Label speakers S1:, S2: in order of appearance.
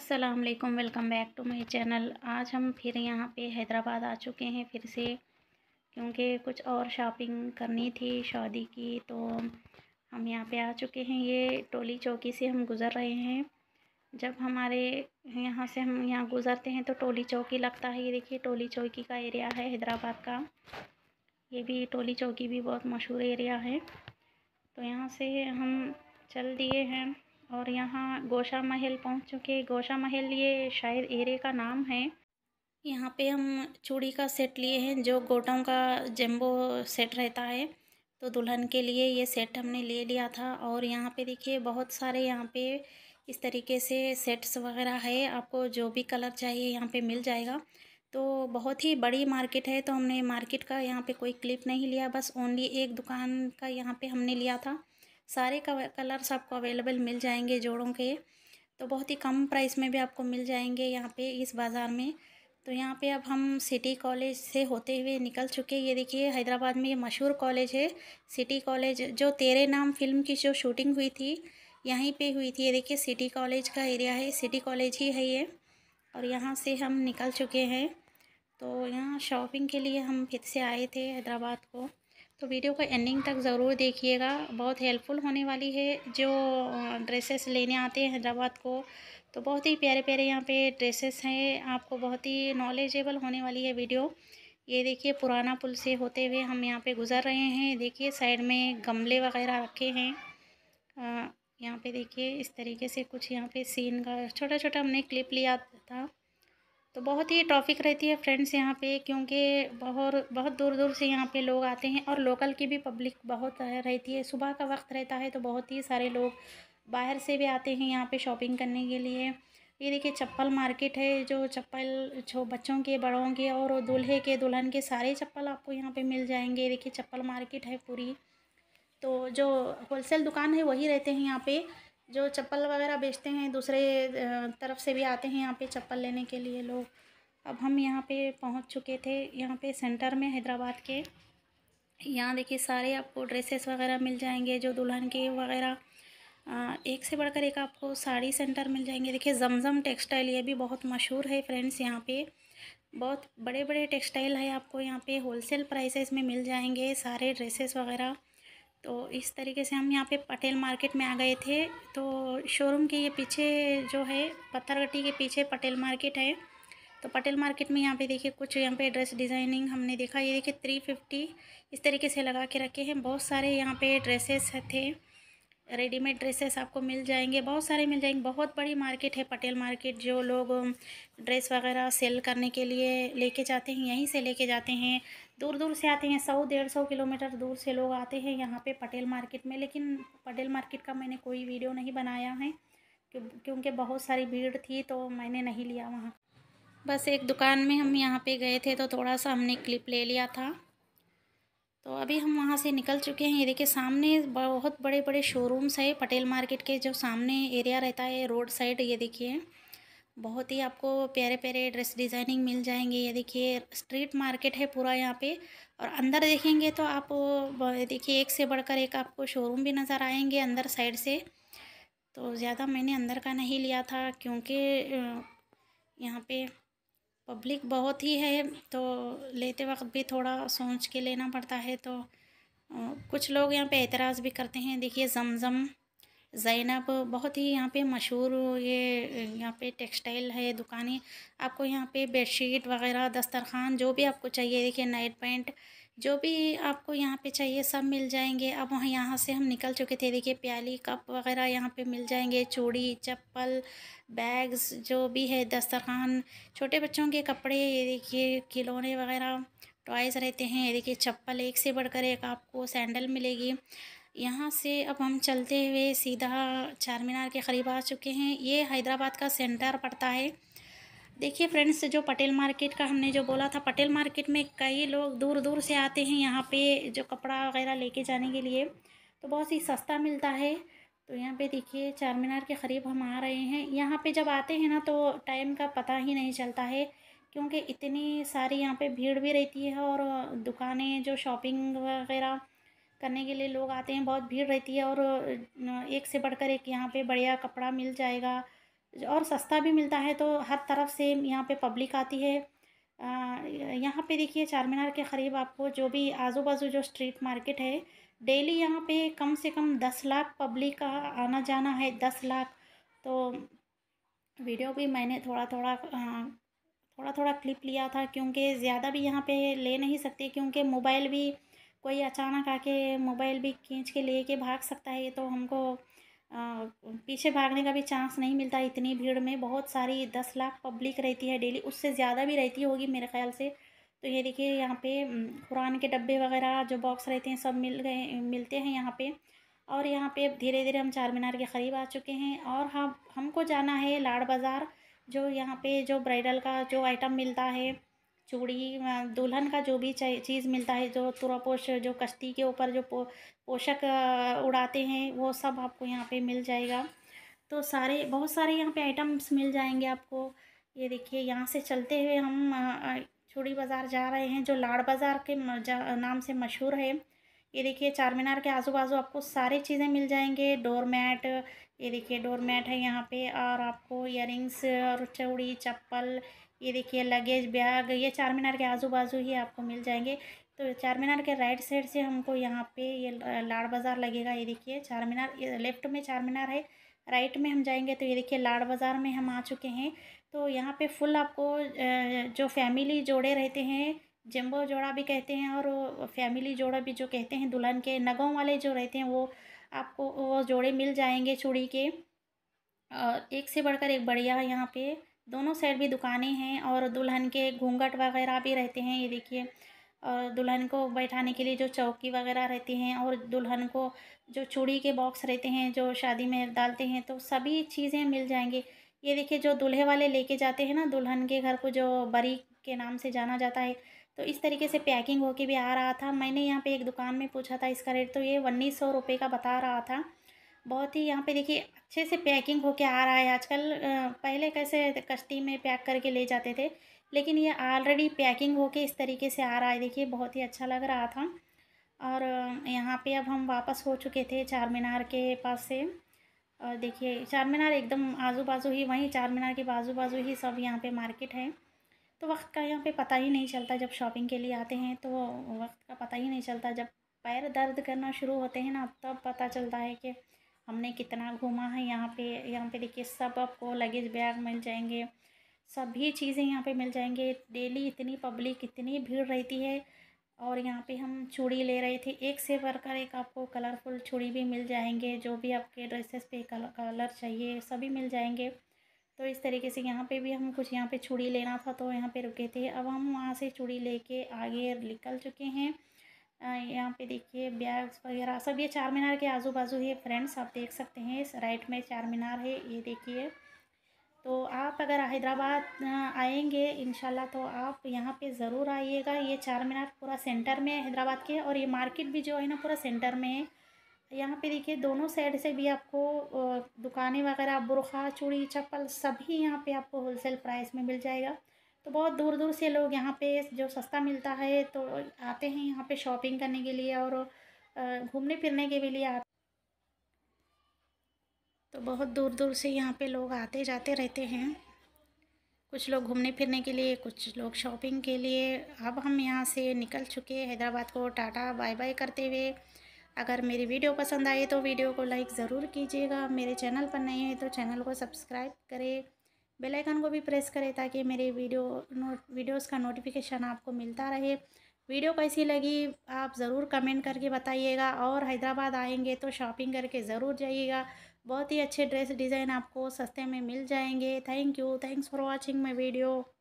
S1: Aslam welcome back to my channel आज हम फिर यहाँ पे हैदराबाद आ चुके हैं फिर से क्योंकि कुछ और शॉपिंग करनी थी शादी की तो हम यहाँ पे आ चुके हैं ये टोली चौकी से हम गुज़र रहे हैं जब हमारे यहाँ से हम यहाँ गुज़रते हैं तो टोली चौकी लगता है ये देखिए टोली चौकी का एरिया है हैदराबाद का ये भी टोली चौकी भी बहुत मशहूर एरिया है तो यहाँ से हम चल दिए हैं और यहाँ गोशा महल पहुँच चुके गोशा महल ये शायद एरे का नाम है यहाँ पे हम चूड़ी का सेट लिए हैं जो गोटों का जम्बो सेट रहता है तो दुल्हन के लिए ये सेट हमने ले लिया था और यहाँ पे देखिए बहुत सारे यहाँ पे इस तरीके से सेट्स वगैरह है आपको जो भी कलर चाहिए यहाँ पे मिल जाएगा तो बहुत ही बड़ी मार्केट है तो हमने मार्केट का यहाँ पे कोई क्लिप नहीं लिया बस ओनली एक दुकान का यहाँ पे हमने लिया था सारे कलर्स आपको अवेलेबल मिल जाएंगे जोड़ों के तो बहुत ही कम प्राइस में भी आपको मिल जाएंगे यहाँ पे इस बाज़ार में तो यहाँ पे अब हम सिटी कॉलेज से होते हुए निकल चुके ये देखिए हैदराबाद में ये मशहूर कॉलेज है सिटी कॉलेज जो तेरे नाम फिल्म की जो शूटिंग हुई थी यहीं पे हुई थी ये देखिए सिटी कॉलेज का एरिया है सिटी कॉलेज ही है ये और यहाँ से हम निकल चुके हैं तो यहाँ शॉपिंग के लिए हम फिर से आए थे हैदराबाद को तो वीडियो को एंडिंग तक ज़रूर देखिएगा बहुत हेल्पफुल होने वाली है जो ड्रेसेस लेने आते हैं हैदराबाद को तो बहुत ही प्यारे प्यारे यहाँ पे ड्रेसेस हैं आपको बहुत ही नॉलेजेबल होने वाली है वीडियो ये देखिए पुराना पुल से होते हुए हम यहाँ पे गुज़र रहे हैं देखिए साइड में गमले वगैरह रखे हैं यहाँ पर देखिए इस तरीके से कुछ यहाँ पर सीन का छोटा छोटा हमने क्लिप लिया था तो बहुत ही ट्रॉफिक रहती है फ्रेंड्स यहाँ पे क्योंकि बहुत बहुत दूर दूर से यहाँ पे लोग आते हैं और लोकल की भी पब्लिक बहुत रहती है सुबह का वक्त रहता है तो बहुत ही सारे लोग बाहर से भी आते हैं यहाँ पे शॉपिंग करने के लिए ये देखिए चप्पल मार्केट है जो चप्पल जो बच्चों के बड़ों के और दूल्हे के दुल्हन के सारे चप्पल आपको यहाँ पर मिल जाएंगे देखिए चप्पल मार्केट है पूरी तो जो होलसेल दुकान है वही रहते हैं यहाँ पर जो चप्पल वगैरह बेचते हैं दूसरे तरफ से भी आते हैं यहाँ पे चप्पल लेने के लिए लोग अब हम यहाँ पे पहुँच चुके थे यहाँ पे सेंटर में हैदराबाद के यहाँ देखिए सारे आपको ड्रेसेस वगैरह मिल जाएंगे जो दुल्हन के वगैरह एक से बढ़कर एक आपको साड़ी सेंटर मिल जाएंगे देखिए जमजम टेक्सटाइल ये भी बहुत मशहूर है फ्रेंड्स यहाँ पर बहुत बड़े बड़े टेक्सटाइल है आपको यहाँ पे होलसेल प्राइसेस में मिल जाएंगे सारे ड्रेसेस वगैरह तो इस तरीके से हम यहाँ पे पटेल मार्केट में आ गए थे तो शोरूम के ये पीछे जो है पत्थरगट्टी के पीछे पटेल मार्केट है तो पटेल मार्केट में यहाँ पे देखिए कुछ यहाँ पे ड्रेस डिज़ाइनिंग हमने देखा ये देखिए थ्री फिफ्टी इस तरीके से लगा के रखे हैं बहुत सारे यहाँ पे ड्रेसेस थे रेडीमेड ड्रेसेस आपको मिल जाएंगे बहुत सारे मिल जाएंगे बहुत बड़ी मार्केट है पटेल मार्केट जो लोग ड्रेस वगैरह सेल करने के लिए लेके जाते हैं यहीं से लेके जाते हैं दूर दूर से आते हैं सौ डेढ़ सौ किलोमीटर दूर से लोग आते हैं यहाँ पे पटेल मार्केट में लेकिन पटेल मार्केट का मैंने कोई वीडियो नहीं बनाया है क्योंकि बहुत सारी भीड़ थी तो मैंने नहीं लिया वहाँ बस एक दुकान में हम यहाँ पर गए थे तो थोड़ा सा हमने क्लिप ले लिया था तो अभी हम वहाँ से निकल चुके हैं ये देखिए सामने बहुत बड़े बड़े शोरूम्स है पटेल मार्केट के जो सामने एरिया रहता है रोड साइड ये देखिए बहुत ही आपको प्यारे प्यारे ड्रेस डिज़ाइनिंग मिल जाएंगे ये देखिए स्ट्रीट मार्केट है पूरा यहाँ पे और अंदर देखेंगे तो आप देखिए एक से बढ़कर एक आपको शोरूम भी नज़र आएंगे अंदर साइड से तो ज़्यादा मैंने अंदर का नहीं लिया था क्योंकि यहाँ पे पब्लिक बहुत ही है तो लेते वक्त भी थोड़ा सोच के लेना पड़ता है तो कुछ लोग यहाँ पे एतराज़ भी करते हैं देखिए जमज़म जैनब बहुत ही यहाँ पे मशहूर ये यहाँ पे टेक्सटाइल है दुकानें आपको यहाँ पे बेडशीट वगैरह दस्तरखान जो भी आपको चाहिए देखिए नाइट पैंट जो भी आपको यहाँ पे चाहिए सब मिल जाएंगे अब वहाँ यहाँ से हम निकल चुके थे देखिए प्याली कप वगैरह यहाँ पे मिल जाएंगे चूड़ी चप्पल बैग्स जो भी है दस्तरखान छोटे बच्चों के कपड़े ये देखिए खिलौने वगैरह टॉयज़ रहते हैं ये देखिए चप्पल एक से बढ़कर एक आपको सैंडल मिलेगी यहाँ से अब हम चलते हुए सीधा चार मीनार के करीब आ चुके हैं ये हैदराबाद का सेंटर पड़ता है देखिए फ्रेंड्स जो पटेल मार्केट का हमने जो बोला था पटेल मार्केट में कई लोग दूर दूर से आते हैं यहाँ पे जो कपड़ा वगैरह लेके जाने के लिए तो बहुत ही सस्ता मिलता है तो यहाँ पे देखिए चार मीनार के करीब हम आ रहे हैं यहाँ पे जब आते हैं ना तो टाइम का पता ही नहीं चलता है क्योंकि इतनी सारी यहाँ पर भीड़ भी रहती है और दुकानें जो शॉपिंग वगैरह करने के लिए लोग आते हैं बहुत भीड़ रहती है और एक से बढ़कर एक यहाँ पर बढ़िया कपड़ा मिल जाएगा और सस्ता भी मिलता है तो हर तरफ से यहाँ पे पब्लिक आती है यहाँ पे देखिए चार मीनार के करीब आपको जो भी आजू बाजू जो स्ट्रीट मार्केट है डेली यहाँ पे कम से कम दस लाख पब्लिक का आना जाना है दस लाख तो वीडियो भी मैंने थोड़ा थोड़ा थोड़ा थोड़ा क्लिप लिया था क्योंकि ज़्यादा भी यहाँ पे ले नहीं सकते क्योंकि मोबाइल भी कोई अचानक आके मोबाइल भी खींच के ले के भाग सकता है तो हमको पीछे भागने का भी चांस नहीं मिलता इतनी भीड़ में बहुत सारी दस लाख पब्लिक रहती है डेली उससे ज़्यादा भी रहती होगी मेरे ख्याल से तो ये देखिए यहाँ पे कुरान के डब्बे वगैरह जो बॉक्स रहते हैं सब मिल गए मिलते हैं यहाँ पे और यहाँ पे धीरे धीरे हम चार मीनार के करीब आ चुके हैं और हम हमको जाना है लाड़ बाज़ार जो यहाँ पे जो ब्राइडल का जो आइटम मिलता है चूड़ी दुल्हन का जो भी चीज़ मिलता है जो पोष जो कश्ती के ऊपर जो पोशक उड़ाते हैं वो सब आपको यहाँ पे मिल जाएगा तो सारे बहुत सारे यहाँ पे आइटम्स मिल जाएंगे आपको ये देखिए यहाँ से चलते हुए हम चूड़ी बाज़ार जा रहे हैं जो लाड़ बाज़ार के नाम से मशहूर है ये देखिए चार मीनार के आजू बाजू आपको सारे चीज़ें मिल जाएंगे डोर मैट ये देखिए डोर मैट है यहाँ पे और आपको इयर और चौड़ी चप्पल ये देखिए लगेज ब्याग ये चार मीनार के आजू बाजू ही आपको मिल जाएंगे तो चार मीनार के राइट साइड से हमको यहाँ पे ये लाड़ बाज़ार लगेगा ये देखिए चार मीनार लेफ्ट में चार मीनार है राइट में हम जाएंगे तो ये देखिए लाड़ बाज़ार में हम आ चुके हैं तो यहाँ पे फुल आपको जो फैमिली जोड़े रहते हैं जम्बो जोड़ा भी कहते हैं और फैमिली जोड़ा भी जो कहते हैं दुल्हन के नगों वाले जो रहते हैं वो आपको वो जोड़े मिल जाएंगे चूड़ी के और एक से बढ़कर एक बढ़िया यहाँ पे दोनों साइड भी दुकानें हैं और दुल्हन के घूंघट वगैरह भी रहते हैं ये देखिए और दुल्हन को बैठाने के लिए जो चौकी वगैरह रहती हैं और दुल्हन को जो चूड़ी के बॉक्स रहते हैं जो शादी में डालते हैं तो सभी चीज़ें मिल जाएंगी ये देखिए जो दूल्हे वाले लेके जाते हैं ना दुल्हन के घर को जो बरी के नाम से जाना जाता है तो इस तरीके से पैकिंग होके भी आ रहा था मैंने यहाँ पे एक दुकान में पूछा था इसका रेट तो ये उन्नीस सौ रुपये का बता रहा था बहुत ही यहाँ पे देखिए अच्छे से पैकिंग होके आ रहा है आजकल पहले कैसे कश्ती में पैक करके ले जाते थे लेकिन ये ऑलरेडी पैकिंग होके इस तरीके से आ रहा है देखिए बहुत ही अच्छा लग रहा था और यहाँ पे अब हम वापस हो चुके थे चार मीनार के पास से और देखिए चार मीनार एकदम आजू बाजू ही वहीं चार मीनार के बाजू बाजू ही सब यहाँ पे मार्केट है तो वक्त का यहाँ पे पता ही नहीं चलता जब शॉपिंग के लिए आते हैं तो वक्त का पता ही नहीं चलता जब पैर दर्द करना शुरू होते हैं ना तब पता चलता है कि हमने कितना घूमा है यहाँ पे यहाँ पे देखिए सब आपको लगेज बैग मिल जाएंगे सभी चीज़ें यहाँ पे मिल जाएंगे डेली इतनी पब्लिक इतनी भीड़ रहती है और यहाँ पे हम चूड़ी ले रहे थे एक से बढ़कर एक आपको कलरफुल चूड़ी भी मिल जाएंगे जो भी आपके ड्रेसेस पे कलर कलर चाहिए सभी मिल जाएंगे तो इस तरीके से यहाँ पे भी हम कुछ यहाँ पे चूड़ी लेना था तो यहाँ पे रुके थे अब हम वहाँ से चूड़ी लेके आगे निकल चुके हैं यहाँ पे देखिए ब्याग्स वगैरह सब ये चार मीनार के आजू बाजू है फ्रेंड्स आप देख सकते हैं राइट में चार मीनार है ये देखिए तो आप अगर हैदराबाद आएंगे इन तो आप यहाँ पे ज़रूर आइएगा ये चार मीनार पूरा सेंटर में है हैदराबाद के और ये मार्केट भी जो है ना पूरा सेंटर में है यहाँ पे देखिए दोनों साइड से भी आपको दुकानें वगैरह बुरखा चूड़ी चप्पल सभी यहाँ पे आपको होलसेल प्राइस में मिल जाएगा तो बहुत दूर दूर से लोग यहाँ पे जो सस्ता मिलता है तो आते हैं यहाँ पे शॉपिंग करने के लिए और घूमने फिरने के लिए आते तो बहुत दूर दूर से यहाँ पे लोग आते जाते रहते हैं कुछ लोग घूमने फिरने के लिए कुछ लोग शॉपिंग के लिए अब हम यहाँ से निकल चुके हैं हैदराबाद को टाटा बाय बाय करते हुए अगर मेरी वीडियो पसंद आए तो वीडियो को लाइक ज़रूर कीजिएगा मेरे चैनल पर नए हैं तो चैनल को सब्सक्राइब करें बेल आइकन को भी प्रेस करें ताकि मेरे वीडियो नोट वीडियोस का नोटिफिकेशन आपको मिलता रहे वीडियो कैसी लगी आप ज़रूर कमेंट करके बताइएगा और हैदराबाद आएंगे तो शॉपिंग करके ज़रूर जाइएगा बहुत ही अच्छे ड्रेस डिज़ाइन आपको सस्ते में मिल जाएंगे thank you thanks for watching my video